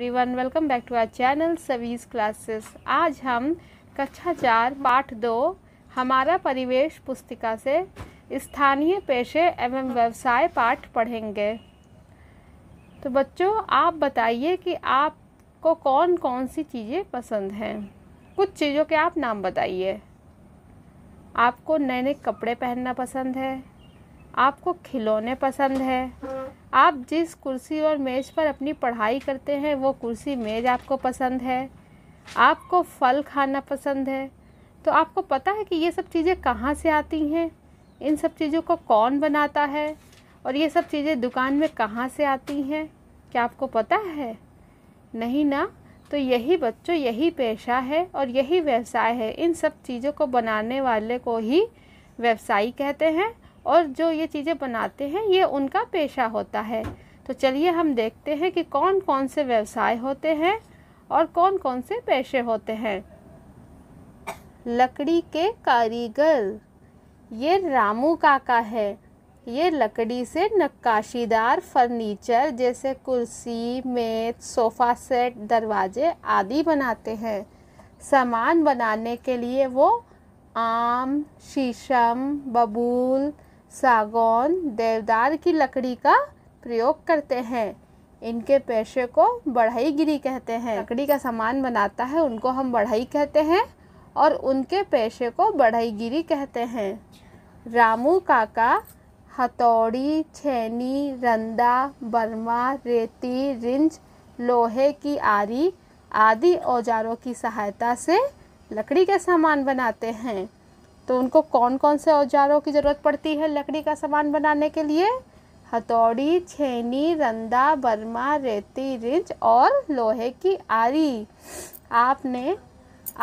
everyone welcome back to our channel सवीज classes आज हम कक्षा चार पाठ दो हमारा परिवेश पुस्तिका से स्थानीय पेशे एवं व्यवसाय पाठ पढ़ेंगे तो बच्चों आप बताइए कि आपको कौन कौन सी चीज़ें पसंद हैं कुछ चीज़ों के आप नाम बताइए आपको नए नए कपड़े पहनना पसंद है आपको खिलौने पसंद है आप जिस कुर्सी और मेज़ पर अपनी पढ़ाई करते हैं वो कुर्सी मेज़ आपको पसंद है आपको फल खाना पसंद है तो आपको पता है कि ये सब चीज़ें कहाँ से आती हैं इन सब चीज़ों को कौन बनाता है और ये सब चीज़ें दुकान में कहाँ से आती हैं क्या आपको पता है नहीं ना तो यही बच्चों यही पेशा है और यही व्यवसाय है इन सब चीज़ों को बनाने वाले को ही व्यवसायी कहते हैं और जो ये चीज़ें बनाते हैं ये उनका पेशा होता है तो चलिए हम देखते हैं कि कौन कौन से व्यवसाय होते हैं और कौन कौन से पेशे होते हैं लकड़ी के कारीगर ये रामू काका है ये लकड़ी से नक्काशीदार फर्नीचर जैसे कुर्सी मेज सोफ़ा सेट दरवाजे आदि बनाते हैं सामान बनाने के लिए वो आम शीशम बबूल सागौन देवदार की लकड़ी का प्रयोग करते हैं इनके पेशे को बढ़ई गिरी कहते हैं लकड़ी का सामान बनाता है उनको हम बढ़ई कहते हैं और उनके पेशे को बढ़ई गिरी कहते हैं रामू काका हथौड़ी छेनी रंदा बर्मा रेती रिंच लोहे की आरी आदि औजारों की सहायता से लकड़ी के सामान बनाते हैं तो उनको कौन कौन से औजारों की ज़रूरत पड़ती है लकड़ी का सामान बनाने के लिए हथौड़ी छेनी रंदा बर्मा रेती रिंच और लोहे की आरी आपने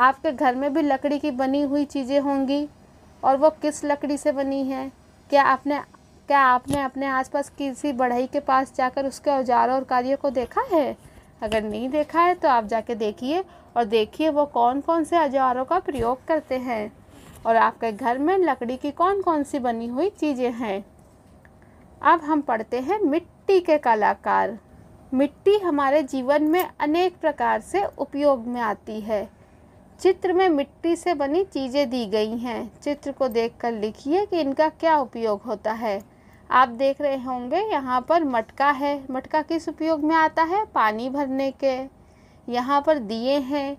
आपके घर में भी लकड़ी की बनी हुई चीज़ें होंगी और वो किस लकड़ी से बनी है क्या आपने क्या आपने अपने आसपास किसी बढ़ई के पास जाकर उसके औजारों और कार्यों को देखा है अगर नहीं देखा है तो आप जाके देखिए और देखिए वो कौन कौन से औजारों का प्रयोग करते हैं और आपके घर में लकड़ी की कौन कौन सी बनी हुई चीज़ें हैं अब हम पढ़ते हैं मिट्टी के कलाकार मिट्टी हमारे जीवन में अनेक प्रकार से उपयोग में आती है चित्र में मिट्टी से बनी चीज़ें दी गई हैं चित्र को देखकर लिखिए कि इनका क्या उपयोग होता है आप देख रहे होंगे यहाँ पर मटका है मटका किस उपयोग में आता है पानी भरने के यहाँ पर दिए हैं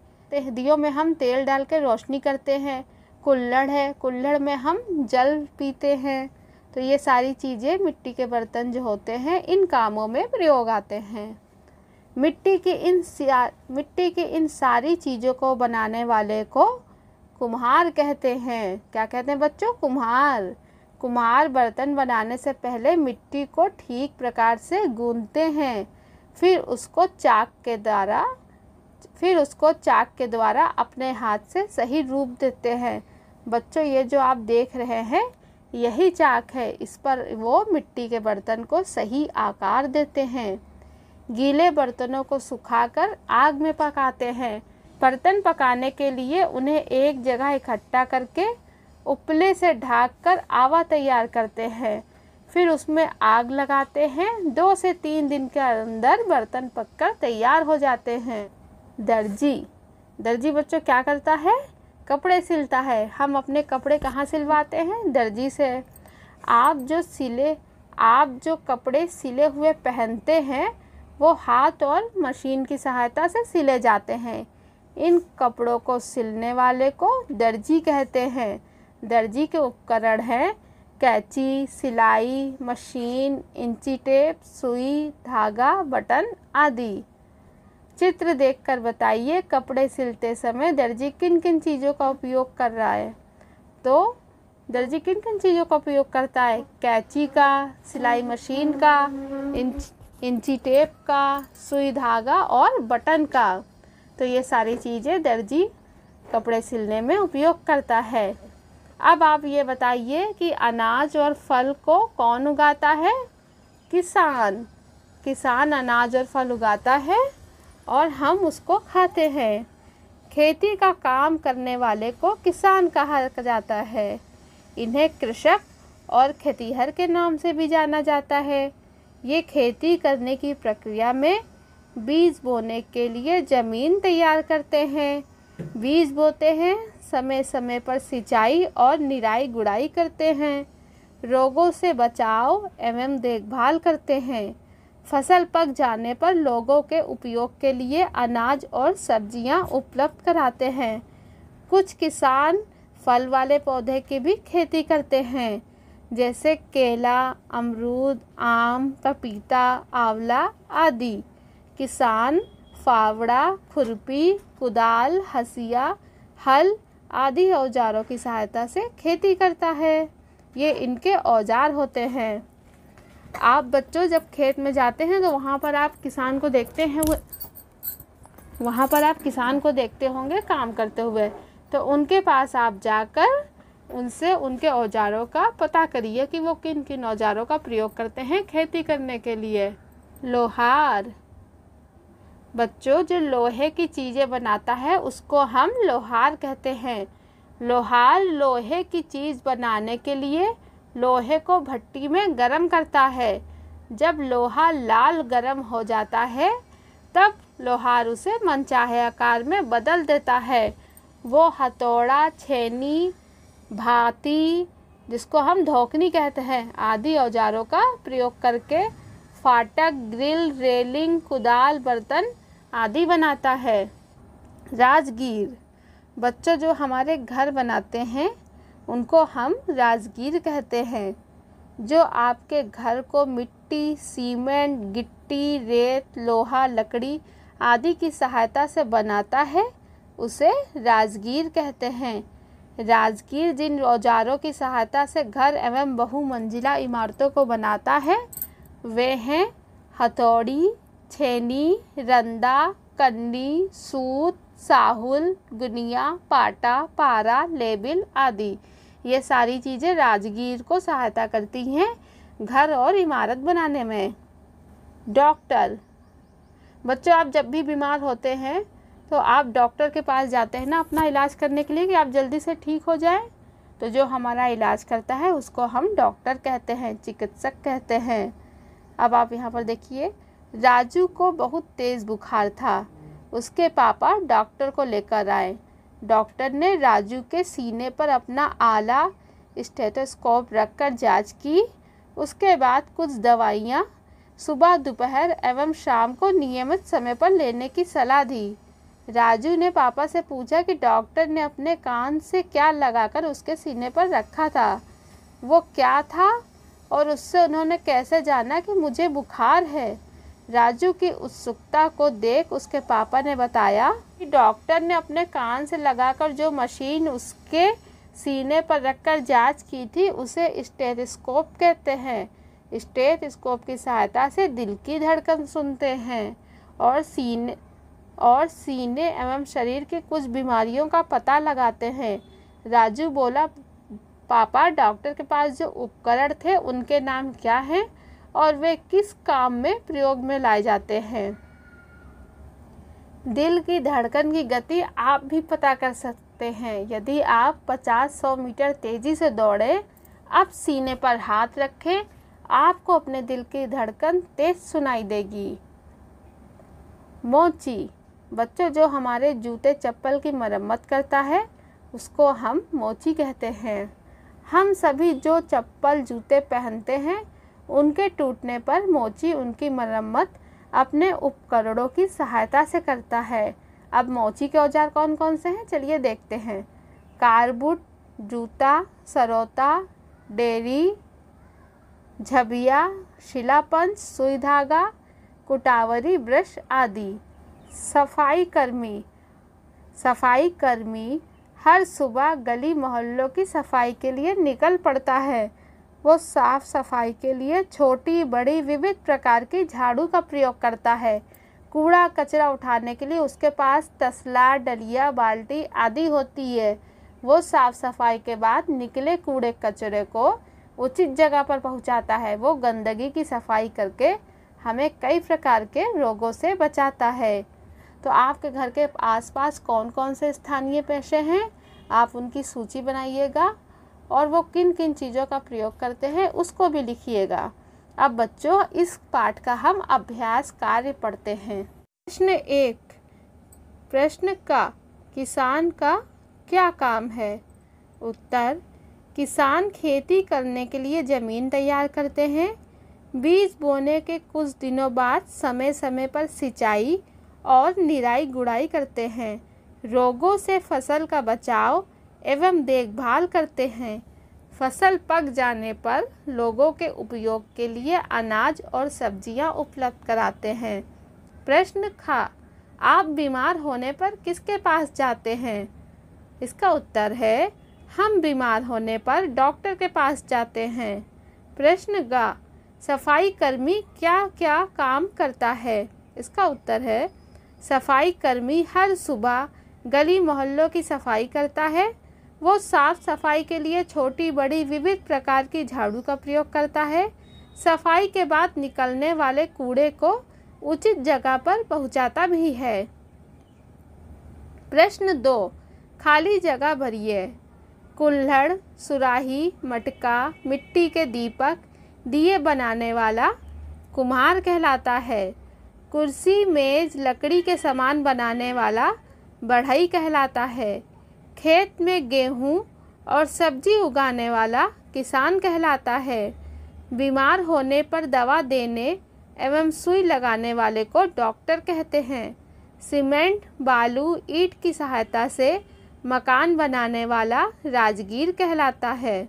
दियों में हम तेल डाल के रोशनी करते हैं कुल्लड़ है कुल्लड़ में हम जल पीते हैं तो ये सारी चीज़ें मिट्टी के बर्तन जो होते हैं इन कामों में प्रयोग आते हैं मिट्टी की इन मिट्टी की इन सारी चीज़ों को बनाने वाले को कुम्हार कहते हैं क्या कहते हैं बच्चों कुम्हार कुम्हार बर्तन बनाने से पहले मिट्टी को ठीक प्रकार से गूंदते हैं फिर उसको चाक के द्वारा फिर उसको चाक के द्वारा अपने हाथ से सही रूप देते हैं बच्चों ये जो आप देख रहे हैं यही चाक है इस पर वो मिट्टी के बर्तन को सही आकार देते हैं गीले बर्तनों को सुखाकर आग में पकाते हैं बर्तन पकाने के लिए उन्हें एक जगह इकट्ठा करके उपले से कर आवा तैयार करते हैं फिर उसमें आग लगाते हैं दो से तीन दिन के अंदर बर्तन पककर तैयार हो जाते हैं दर्जी दर्जी बच्चों क्या करता है कपड़े सिलता है हम अपने कपड़े कहाँ सिलवाते हैं दर्जी से आप जो सिले आप जो कपड़े सिले हुए पहनते हैं वो हाथ और मशीन की सहायता से सिले जाते हैं इन कपड़ों को सिलने वाले को दर्जी कहते हैं दर्जी के उपकरण हैं कैची सिलाई मशीन इंची टेप सुई धागा बटन आदि चित्र देखकर बताइए कपड़े सिलते समय दर्जी किन किन चीज़ों का उपयोग कर रहा है तो दर्जी किन किन चीज़ों का उपयोग करता है कैची का सिलाई मशीन का इंच इंची टेप का सुई धागा और बटन का तो ये सारी चीज़ें दर्जी कपड़े सिलने में उपयोग करता है अब आप ये बताइए कि अनाज और फल को कौन उगाता है किसान किसान अनाज और फल उगाता है और हम उसको खाते हैं खेती का काम करने वाले को किसान कहा जाता है इन्हें कृषक और खेतीहर के नाम से भी जाना जाता है ये खेती करने की प्रक्रिया में बीज बोने के लिए ज़मीन तैयार करते हैं बीज बोते हैं समय समय पर सिंचाई और निराई गुड़ाई करते हैं रोगों से बचाव एवं देखभाल करते हैं फसल पक जाने पर लोगों के उपयोग के लिए अनाज और सब्जियां उपलब्ध कराते हैं कुछ किसान फल वाले पौधे की भी खेती करते हैं जैसे केला अमरूद आम पपीता आंवला आदि किसान फावड़ा खुरपी कुदाल हसिया हल आदि औजारों की सहायता से खेती करता है ये इनके औजार होते हैं आप बच्चों जब खेत में जाते हैं तो वहाँ पर आप किसान को देखते हैं वो वहाँ पर आप किसान को देखते होंगे काम करते हुए तो उनके पास आप जाकर उनसे उनके औजारों का पता करिए कि वो किन किन औजारों का प्रयोग करते हैं खेती करने के लिए लोहार बच्चों जो लोहे की चीज़ें बनाता है उसको हम लोहार कहते हैं लोहार लोहे की चीज़ बनाने के लिए लोहे को भट्टी में गर्म करता है जब लोहा लाल गर्म हो जाता है तब लोहार उसे मनचाहे आकार में बदल देता है वो हथौड़ा छेनी भाती जिसको हम धोकनी कहते हैं आदि औजारों का प्रयोग करके फाटक ग्रिल रेलिंग कुदाल बर्तन आदि बनाता है राजगीर बच्चों जो हमारे घर बनाते हैं उनको हम राजगीर कहते हैं जो आपके घर को मिट्टी सीमेंट गिट्टी रेत लोहा लकड़ी आदि की सहायता से बनाता है उसे राजगीर कहते हैं राजगीर जिन औजारों की सहायता से घर एवं बहुमंजिला इमारतों को बनाता है वे हैं हथौड़ी छेनी रंदा कन्नी सूत साहुल गुनिया पाटा पारा लेबिल आदि ये सारी चीज़ें राजगीर को सहायता करती हैं घर और इमारत बनाने में डॉक्टर बच्चों आप जब भी बीमार होते हैं तो आप डॉक्टर के पास जाते हैं ना अपना इलाज करने के लिए कि आप जल्दी से ठीक हो जाए तो जो हमारा इलाज करता है उसको हम डॉक्टर कहते हैं चिकित्सक कहते हैं अब आप यहाँ पर देखिए राजू को बहुत तेज़ बुखार था उसके पापा डॉक्टर को लेकर आए डॉक्टर ने राजू के सीने पर अपना आला स्टेटोस्कोप रखकर जांच की उसके बाद कुछ दवाइयाँ सुबह दोपहर एवं शाम को नियमित समय पर लेने की सलाह दी राजू ने पापा से पूछा कि डॉक्टर ने अपने कान से क्या लगाकर उसके सीने पर रखा था वो क्या था और उससे उन्होंने कैसे जाना कि मुझे बुखार है राजू की उत्सुकता को देख उसके पापा ने बताया कि डॉक्टर ने अपने कान से लगाकर जो मशीन उसके सीने पर रखकर जांच की थी उसे स्टेथोस्कोप कहते हैं स्टेथोस्कोप की सहायता से दिल की धड़कन सुनते हैं और सीने और सीने एवं शरीर के कुछ बीमारियों का पता लगाते हैं राजू बोला पापा डॉक्टर के पास जो उपकरण थे उनके नाम क्या हैं और वे किस काम में प्रयोग में लाए जाते हैं दिल की धड़कन की गति आप भी पता कर सकते हैं यदि आप 50-100 मीटर तेज़ी से दौड़े अब सीने पर हाथ रखें आपको अपने दिल की धड़कन तेज सुनाई देगी मोची बच्चों जो हमारे जूते चप्पल की मरम्मत करता है उसको हम मोची कहते हैं हम सभी जो चप्पल जूते पहनते हैं उनके टूटने पर मोची उनकी मरम्मत अपने उपकरणों की सहायता से करता है अब मोची के औजार कौन कौन से हैं चलिए देखते हैं कारबुट जूता सरोता डेरी झबिया शिलापंच सुई धागा कुटावरी ब्रश आदि सफाई कर्मी सफाई कर्मी हर सुबह गली मोहल्लों की सफाई के लिए निकल पड़ता है वो साफ सफाई के लिए छोटी बड़ी विविध प्रकार की झाड़ू का प्रयोग करता है कूड़ा कचरा उठाने के लिए उसके पास तसला डलिया बाल्टी आदि होती है वो साफ सफाई के बाद निकले कूड़े कचरे को उचित जगह पर पहुंचाता है वो गंदगी की सफाई करके हमें कई प्रकार के रोगों से बचाता है तो आपके घर के आसपास कौन कौन से स्थानीय पेशे हैं आप उनकी सूची बनाइएगा और वो किन किन चीज़ों का प्रयोग करते हैं उसको भी लिखिएगा अब बच्चों इस पाठ का हम अभ्यास कार्य पढ़ते हैं प्रश्न एक प्रश्न का किसान का क्या काम है उत्तर किसान खेती करने के लिए ज़मीन तैयार करते हैं बीज बोने के कुछ दिनों बाद समय समय पर सिंचाई और निराई गुड़ाई करते हैं रोगों से फसल का बचाव एवं देखभाल करते हैं फसल पक जाने पर लोगों के उपयोग के लिए अनाज और सब्जियां उपलब्ध कराते हैं प्रश्न खा आप बीमार होने पर किसके पास जाते हैं इसका उत्तर है हम बीमार होने पर डॉक्टर के पास जाते हैं प्रश्न गा सफाई कर्मी क्या क्या काम करता है इसका उत्तर है सफाई कर्मी हर सुबह गली मोहल्लों की सफाई करता है वो साफ सफाई के लिए छोटी बड़ी विविध प्रकार की झाड़ू का प्रयोग करता है सफाई के बाद निकलने वाले कूड़े को उचित जगह पर पहुंचाता भी है प्रश्न दो खाली जगह भरिए कुल्हड़ सुराही मटका मिट्टी के दीपक दिए बनाने वाला कुम्हार कहलाता है कुर्सी मेज लकड़ी के सामान बनाने वाला बढ़ई कहलाता है खेत में गेहूं और सब्जी उगाने वाला किसान कहलाता है बीमार होने पर दवा देने एवं सुई लगाने वाले को डॉक्टर कहते हैं सीमेंट बालू ईट की सहायता से मकान बनाने वाला राजगीर कहलाता है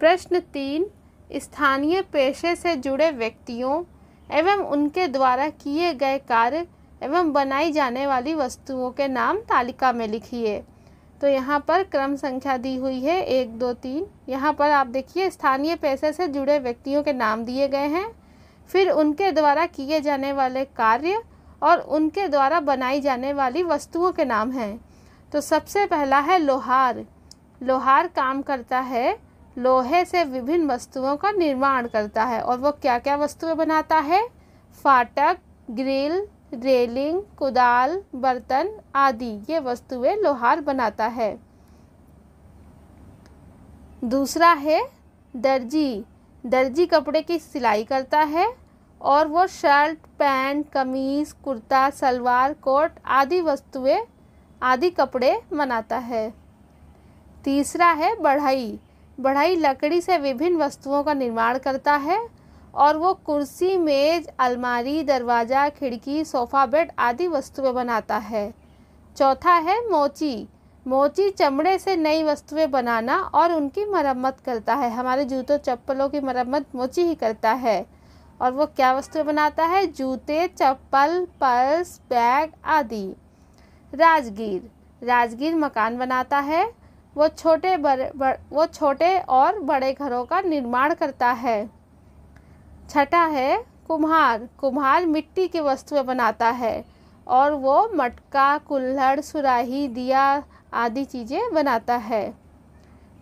प्रश्न तीन स्थानीय पेशे से जुड़े व्यक्तियों एवं उनके द्वारा किए गए कार्य एवं बनाई जाने वाली वस्तुओं के नाम तालिका में लिखिए तो यहाँ पर क्रम संख्या दी हुई है एक दो तीन यहाँ पर आप देखिए स्थानीय पैसे से जुड़े व्यक्तियों के नाम दिए गए हैं फिर उनके द्वारा किए जाने वाले कार्य और उनके द्वारा बनाई जाने वाली वस्तुओं के नाम हैं तो सबसे पहला है लोहार लोहार काम करता है लोहे से विभिन्न वस्तुओं का निर्माण करता है और वो क्या क्या वस्तुएं बनाता है फाटक ग्रिल रेलिंग कुदाल बर्तन आदि ये वस्तुएं लोहार बनाता है दूसरा है दर्जी दर्जी कपड़े की सिलाई करता है और वो शर्ट पैंट कमीज कुर्ता सलवार कोट आदि वस्तुएं आदि कपड़े बनाता है तीसरा है बढ़ई बढ़ई लकड़ी से विभिन्न वस्तुओं का निर्माण करता है और वो कुर्सी मेज अलमारी दरवाज़ा खिड़की सोफ़ा बेड आदि वस्तुएं बनाता है चौथा है मोची मोची चमड़े से नई वस्तुएं बनाना और उनकी मरम्मत करता है हमारे जूतों चप्पलों की मरम्मत मोची ही करता है और वो क्या वस्तुएं बनाता है जूते चप्पल पर्स बैग आदि राजगीर राजगीर मकान बनाता है वो छोटे बड़े वो छोटे और बड़े घरों का निर्माण करता है छठा है कुम्हार कुम्हार मिट्टी की वस्तुएं बनाता है और वो मटका कुल्हड़ सुराही दिया आदि चीज़ें बनाता है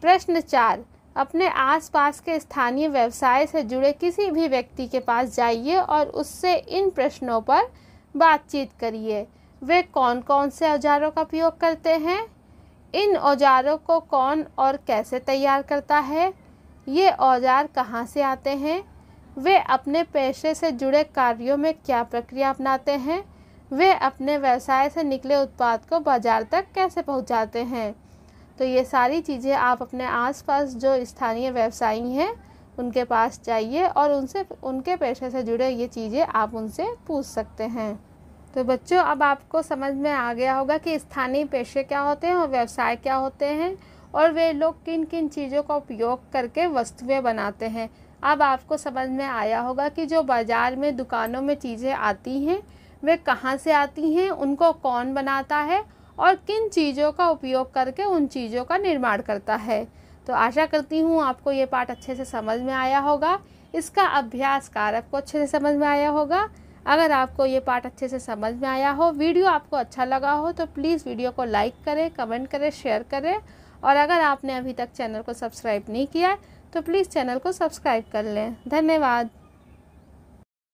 प्रश्न चार अपने आसपास के स्थानीय व्यवसाय से जुड़े किसी भी व्यक्ति के पास जाइए और उससे इन प्रश्नों पर बातचीत करिए वे कौन कौन से औजारों का उपयोग करते हैं इन औजारों को कौन और कैसे तैयार करता है ये औजार कहाँ से आते हैं वे अपने पेशे से जुड़े कार्यों में क्या प्रक्रिया अपनाते हैं वे अपने व्यवसाय से निकले उत्पाद को बाजार तक कैसे पहुंचाते हैं तो ये सारी चीज़ें आप अपने आसपास जो स्थानीय व्यवसायी हैं उनके पास जाइए और उनसे उनके पेशे से जुड़े ये चीज़ें आप उनसे पूछ सकते हैं तो बच्चों अब आपको समझ में आ गया होगा कि स्थानीय पेशे क्या होते हैं और व्यवसाय क्या होते हैं और वे लोग किन किन चीज़ों का उपयोग करके वस्तुएं बनाते हैं अब आपको समझ में आया होगा कि जो बाज़ार में दुकानों में चीज़ें आती हैं वे कहाँ से आती हैं उनको कौन बनाता है और किन चीज़ों का उपयोग करके उन चीज़ों का निर्माण करता है तो आशा करती हूँ आपको ये पाठ अच्छे से समझ में आया होगा इसका अभ्यास कार आपको अच्छे से समझ में आया होगा अगर आपको ये पाठ अच्छे से समझ में आया हो वीडियो आपको अच्छा लगा हो तो प्लीज़ वीडियो को लाइक करें कमेंट करें शेयर करें और अगर आपने अभी तक चैनल को सब्सक्राइब नहीं किया तो प्लीज़ चैनल को सब्सक्राइब कर लें धन्यवाद